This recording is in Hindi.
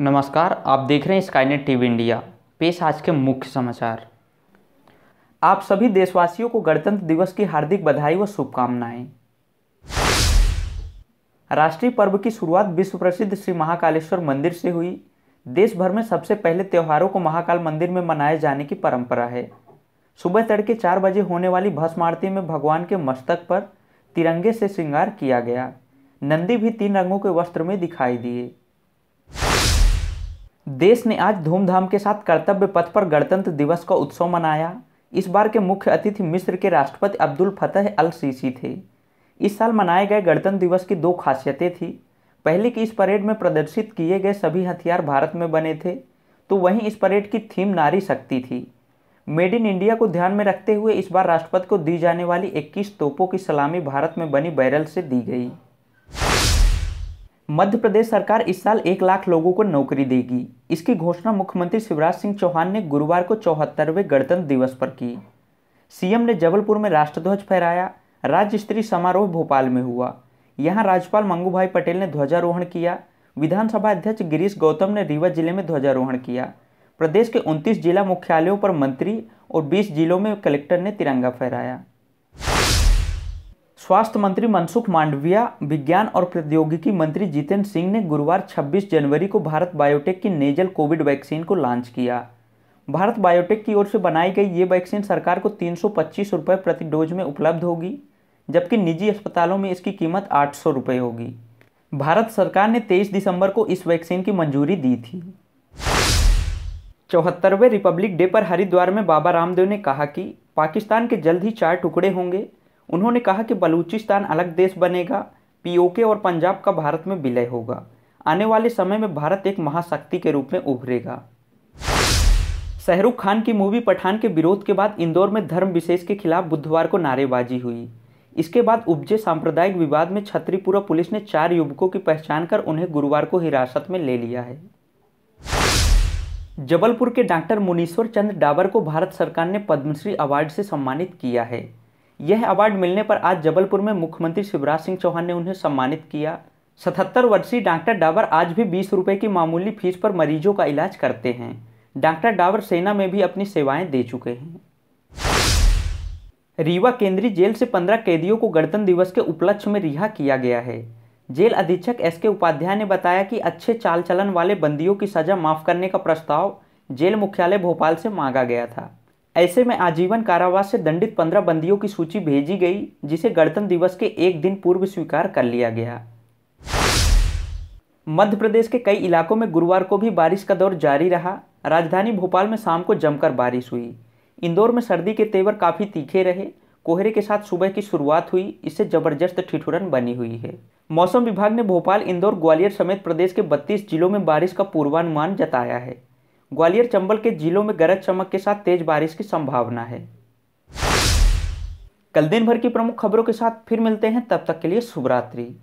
नमस्कार आप देख रहे हैं स्काईनेट टीवी इंडिया पेश आज के मुख्य समाचार आप सभी देशवासियों को गणतंत्र दिवस की हार्दिक बधाई व शुभकामनाएं राष्ट्रीय पर्व की शुरुआत विश्व प्रसिद्ध श्री महाकालेश्वर मंदिर से हुई देश भर में सबसे पहले त्योहारों को महाकाल मंदिर में मनाए जाने की परंपरा है सुबह तड़के चार बजे होने वाली भस्म आरती में भगवान के मस्तक पर तिरंगे से श्रृंगार किया गया नंदी भी तीन रंगों के वस्त्र में दिखाई दिए देश ने आज धूमधाम के साथ कर्तव्य पथ पर गणतंत्र दिवस का उत्सव मनाया इस बार के मुख्य अतिथि मिस्र के राष्ट्रपति अब्दुल फतेह अल सीसी थे इस साल मनाए गए गणतंत्र दिवस की दो खासियतें थीं पहले की इस परेड में प्रदर्शित किए गए सभी हथियार भारत में बने थे तो वहीं इस परेड की थीम नारी शक्ति थी मेड इन इंडिया को ध्यान में रखते हुए इस बार राष्ट्रपति को दी जाने वाली 21 तोपों की सलामी भारत में बनी बैरल से दी गई मध्य प्रदेश सरकार इस साल एक लाख लोगों को नौकरी देगी इसकी घोषणा मुख्यमंत्री शिवराज सिंह चौहान ने गुरुवार को चौहत्तरवें गणतंत्र दिवस पर की सीएम ने जबलपुर में राष्ट्रध्वज फहराया राज्य स्तरीय समारोह भोपाल में हुआ यहाँ राज्यपाल मंगू भाई पटेल ने ध्वजारोहण किया विधानसभा अध्यक्ष गिरीश गौतम ने रीवा जिले में ध्वजारोहण किया प्रदेश के उनतीस जिला मुख्यालयों पर मंत्री और बीस जिलों में कलेक्टर ने तिरंगा फहराया स्वास्थ्य मंत्री मनसुख मांडविया विज्ञान और प्रौद्योगिकी मंत्री जितेंद्र सिंह ने गुरुवार 26 जनवरी को भारत बायोटेक की नेजल कोविड वैक्सीन को लॉन्च किया भारत बायोटेक की ओर से बनाई गई ये वैक्सीन सरकार को तीन सौ प्रति डोज में उपलब्ध होगी जबकि निजी अस्पतालों में इसकी कीमत आठ सौ रुपये होगी भारत सरकार ने 23 दिसंबर को इस वैक्सीन की मंजूरी दी थी चौहत्तरवें रिपब्लिक डे पर हरिद्वार में बाबा रामदेव ने कहा कि पाकिस्तान के जल्द ही चार टुकड़े होंगे उन्होंने कहा कि बलूचिस्तान अलग देश बनेगा पीओके और पंजाब का भारत में विलय होगा आने वाले समय में भारत एक महाशक्ति के रूप में उभरेगा शाहरुख खान की मूवी पठान के विरोध के बाद इंदौर में धर्म विशेष के खिलाफ बुधवार को नारेबाजी हुई इसके बाद उपजे सांप्रदायिक विवाद में छत्रीपुरा पुलिस ने चार युवकों की पहचान कर उन्हें गुरुवार को हिरासत में ले लिया है जबलपुर के डॉक्टर मुनीश्वर चंद्र डाबर को भारत सरकार ने पद्मश्री अवार्ड से सम्मानित किया है यह अवार्ड मिलने पर आज जबलपुर में मुख्यमंत्री शिवराज सिंह चौहान ने उन्हें सम्मानित किया सतहत्तर वर्षीय डॉक्टर डाबर आज भी बीस रुपये की मामूली फीस पर मरीजों का इलाज करते हैं डॉक्टर डाबर सेना में भी अपनी सेवाएं दे चुके हैं रीवा केंद्रीय जेल से पंद्रह कैदियों को गणतंत्र दिवस के उपलक्ष्य में रिहा किया गया है जेल अधीक्षक एस के उपाध्याय ने बताया कि अच्छे चाल चलन वाले बंदियों की सजा माफ करने का प्रस्ताव जेल मुख्यालय भोपाल से मांगा गया था ऐसे में आजीवन कारावास से दंडित पंद्रह बंदियों की सूची भेजी गई जिसे गणतंत्र दिवस के एक दिन पूर्व स्वीकार कर लिया गया मध्य प्रदेश के कई इलाकों में गुरुवार को भी बारिश का दौर जारी रहा राजधानी भोपाल में शाम को जमकर बारिश हुई इंदौर में सर्दी के तेवर काफ़ी तीखे रहे कोहरे के साथ सुबह की शुरुआत हुई इससे जबरदस्त ठिठुरन बनी हुई है मौसम विभाग ने भोपाल इंदौर ग्वालियर समेत प्रदेश के 32 जिलों में बारिश का पूर्वानुमान जताया है ग्वालियर चंबल के जिलों में गरज चमक के साथ तेज बारिश की संभावना है कल दिन भर की प्रमुख खबरों के साथ फिर मिलते हैं तब तक के लिए शुभरात्रि